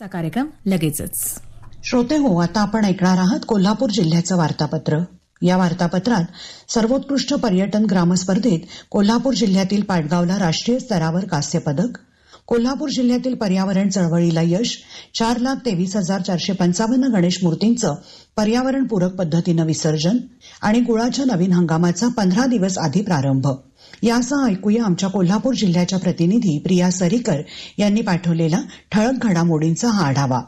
आजचा कार्यक्रम लगेचच श्रोते हो आता आपण ऐकणार आहात कोल्हापूर जिल्ह्याचं वार्तापत्र या वार्तापत्रात सर्वोत्कृष्ट पर्यटन ग्रामस्पर्धेत कोल्हापूर जिल्ह्यातील पाटगावला राष्ट्रीय स्तरावर कांस्य पदक कोल्हापूर जिल्ह्यातील पर्यावरण चळवळीला यश चार लाख तेवीस हजार चारशे पंचावन्न गणेश मूर्तींचं पर्यावरणपूरक पद्धतीनं विसर्जन आणि गुळाच्या नवीन हंगामाचा पंधरा दिवस आधी प्रारंभ यासह ऐकूया आमच्या कोल्हापूर जिल्ह्याच्या प्रतिनिधी प्रिया सरीकर यांनी पाठवलेला ठळक घडामोडींचा हा आढावा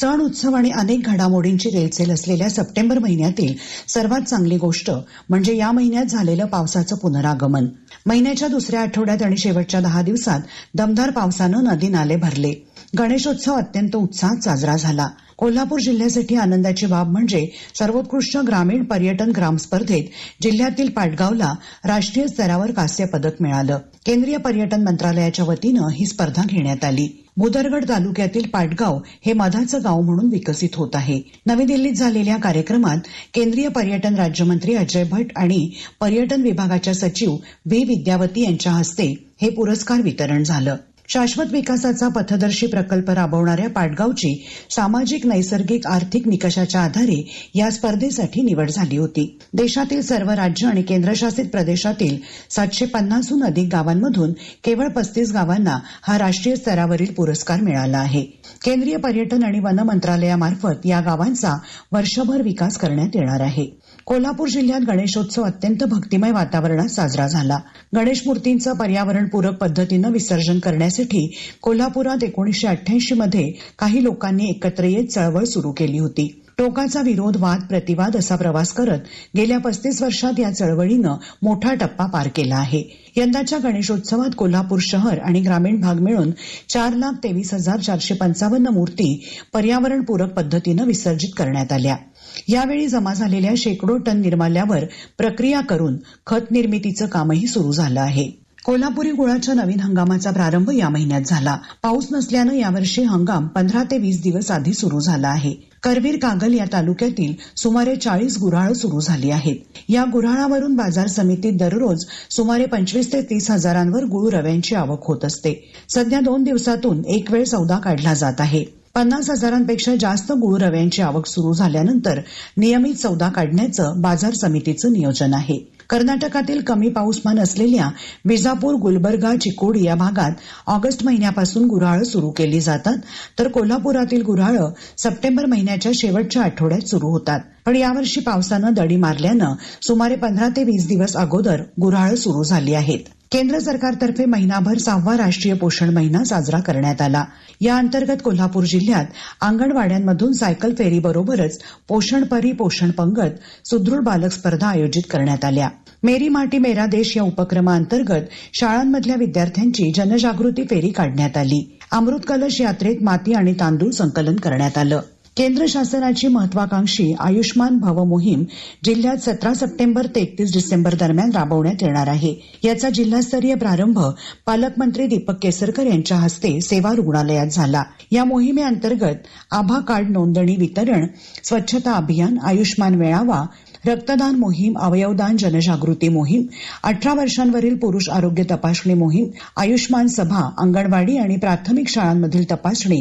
सण उत्सव आणि अनेक घडामोडींची रेलचेल असलेल्या सप्टेंबर महिन्यातील सर्वात चांगली गोष्ट म्हणजे या महिन्यात झालेलं पावसाचं पुनरागमन महिन्याच्या दुसऱ्या आठवड्यात आणि शेवटच्या दहा दिवसात दमदार पावसानं नदी नाले भरले गणेशोत्सव अत्यंत उत्साहात साजरा झाला कोल्हापूर जिल्ह्यासाठी आनंदाची बाब म्हणजे सर्वोत्कृष्ट ग्रामीण पर्यटन ग्राम स्पर्धेत जिल्ह्यातील पाटगावला राष्ट्रीय स्तरावर कांस्य पदक मिळालं केंद्रीय पर्यटन मंत्रालयाच्या वतीनं ही स्पर्धा घेण्यात आली बुदरगड तालुक्यातील पाटगाव हे मधाचं गाव म्हणून विकसित होत आहे नवी दिल्लीत झालेल्या कार्यक्रमात केंद्रीय पर्यटन राज्यमंत्री अजय भट आणि पर्यटन विभागाच्या सचिव व्ही विद्यावती यांच्या हस्ते हे पुरस्कार वितरण झालं शाश्वत विकासाचा पथदर्शी प्रकल्प राबवणाऱ्या पाटगावची सामाजिक नैसर्गिक आर्थिक निकषाच्या आधारे या स्पर्धेसाठी निवड झाली होती देशातील सर्व राज्य आणि केंद्रशासित प्रदेशातील सातशे पन्नासहून अधिक गावांमधून केवळ पस्तीस गावांना हा राष्ट्रीय स्तरावरील पुरस्कार मिळाला आहे केंद्रीय पर्यटन आणि वन मंत्रालयामार्फत या गावांचा वर्षभर विकास करण्यात येणार आहे कोल्हापूर जिल्ह्यात गणेशोत्सव अत्यंत भक्तिमय वातावरणात साजरा झाला गणेश मूर्तींचं पर्यावरणपूरक पद्धतीनं विसर्जन करण्यास करण्यासाठी कोल्हापुरात एकोणीशे अठ्ठ्याऐंशी मध्ये काही लोकांनी एकत्र येत चळवळ सुरू केली होती टोकाचा विरोध वाद प्रतिवाद असा प्रवास करत गेल्या पस्तीस वर्षात या चळवळीनं मोठा टप्पा पार केला आहे यंदाच्या गणेशोत्सवात कोल्हापूर शहर आणि ग्रामीण भाग मिळून चार लाख तेवीस हजार चारशे पंचावन्न मूर्ती पर्यावरणपूरक पद्धतीनं विसर्जित करण्यात आल्या यावेळी जमा झालेल्या शेकडो टन निर्माल्यावर प्रक्रिया करून खत निर्मितीचं कामही सुरू झालं आहे कोल्हापुरी गुळाच्या नवीन हंगामाचा प्रारंभ या महिन्यात झाला पाऊस नसल्यानं यावर्षी हंगाम पंधरा ते वीस दिवस आधी सुरू झाला आहे करवीर कागल या तालुक्यातील सुमारे चाळीस गुऱ्हाळं सुरू झाली आहेत या गुऱ्हाळावरून बाजार समितीत दररोज सुमारे पंचवीस ते तीस हजारांवर गुळ रव्यांची आवक होत असते सध्या दोन दिवसातून एक वेळ सौदा काढला जात आहे पन्नास हजारांपेक्षा जास्त गुळ रव्यांची आवक सुरू झाल्यानंतर नियमित सौदा काढण्याचं बाजार समितीचं नियोजन आहे कर्नाटकातील कमी पाऊसमान असलेल्या विजापूर गुलबर्गा चिकोड या भागात ऑगस्ट महिन्यापासून गुऱ्हाळं सुरू केली जातात तर कोल्हापुरातील गुऱ्हाळं सप्टेंबर महिन्याच्या शेवटच्या आठवड्यात सुरू होतात पण यावर्षी पावसानं दडी मारल्यानं सुमारे पंधरा ते वीस दिवस अगोदर गुराळ सुरू झाली आहेत केंद्र सरकारतर्फे महिनाभर सहावा राष्ट्रीय पोषण महिना साजरा करण्यात आला या अंतर्गत कोल्हापूर जिल्ह्यात अंगणवाड्यांमधून सायकल फेरीबरोबरच पोषण परी पोषण पंगत सुदृढ बालक स्पर्धा आयोजित करण्यात आल्या मेरी माटी मेरा देश या उपक्रमाअंतर्गत शाळांमधल्या विद्यार्थ्यांची जनजागृती फेरी काढण्यात आली अमृत कलश यात्रेत माती आणि तांदूळ संकलन करण्यात आलं केंद्र शासनाची महत्वाकांक्षी आयुष्मान भव मोहीम जिल्ह्यात सतरा सप्टेंबर ते एकतीस डिसेंबर दरम्यान राबवण्यात येणार आहे याचा जिल्हास्तरीय प्रारंभ पालकमंत्री दीपक केसरकर यांच्या हस्ते सेवा रुग्णालयात झाला या मोहिमेअंतर्गत आभा कार्ड नोंदणी वितरण स्वच्छता अभियान आयुष्मान मेळावा रक्तदान मोहीम अवयवदान जनजागृती मोहीम अठरा वर्षांवरील पुरुष आरोग्य तपासणी मोहीम आयुष्मान सभा अंगणवाडी आणि प्राथमिक शाळांमधील तपासणी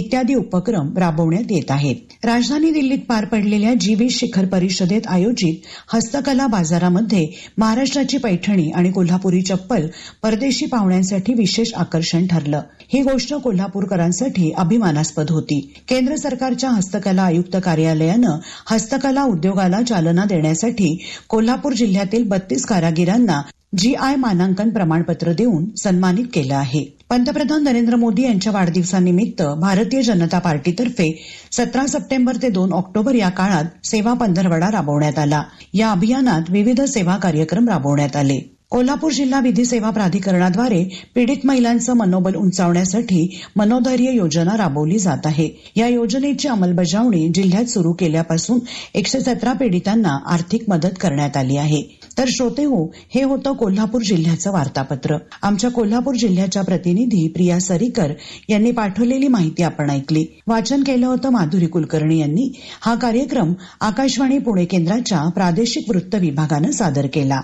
इत्यादी उपक्रम राबवण्यात येत आहेत राजधानी दिल्लीत पार पडलेल्या जीवी शिखर परिषदेत आयोजित हस्तकला बाजारामध्ये महाराष्ट्राची पैठणी आणि कोल्हापुरी चप्पल परदेशी पाहुण्यांसाठी विशेष आकर्षण ठरलं ही गोष्ट कोल्हापूरकरांसाठी अभिमानास्पद होती केंद्र सरकारच्या हस्तकला आयुक्त कार्यालयानं हस्तकला उद्योगाला चालना सूचना देण्यासाठी कोल्हापूर जिल्ह्यातील बत्तीस कारागिरांना जी आय मानांकन प्रमाणपत्र देऊन सन्मानित केलं आहे पंतप्रधान नरेंद्र मोदी यांच्या वाढदिवसानिमित्त भारतीय जनता पार्टीतर्फे सतरा सप्टेंबर ते दोन ऑक्टोबर या काळात सेवा पंधरवडा राबवण्यात आला या अभियानात विविध सेवा कार्यक्रम राबवण्यात आले कोल्हापूर जिल्हा विधी सेवा प्राधिकरणाद्वारे पीडित महिलांचं मनोबल उंचावण्यासाठी मनोधैर्य योजना राबवली जात आहे या योजनेची अंमलबजावणी जिल्ह्यात सुरू केल्यापासून एकशे सतरा पीडितांना आर्थिक मदत करण्यात आली आहे तर श्रोते हो हे होतं कोल्हापूर जिल्ह्याचं वार्तापत्र आमच्या कोल्हापूर जिल्ह्याच्या प्रतिनिधी प्रिया सरीकर यांनी पाठवलेली माहिती आपण ऐकली वाचन केलं होतं माधुरी कुलकर्णी यांनी हा कार्यक्रम आकाशवाणी पुणे केंद्राच्या प्रादेशिक वृत्त विभागानं सादर केला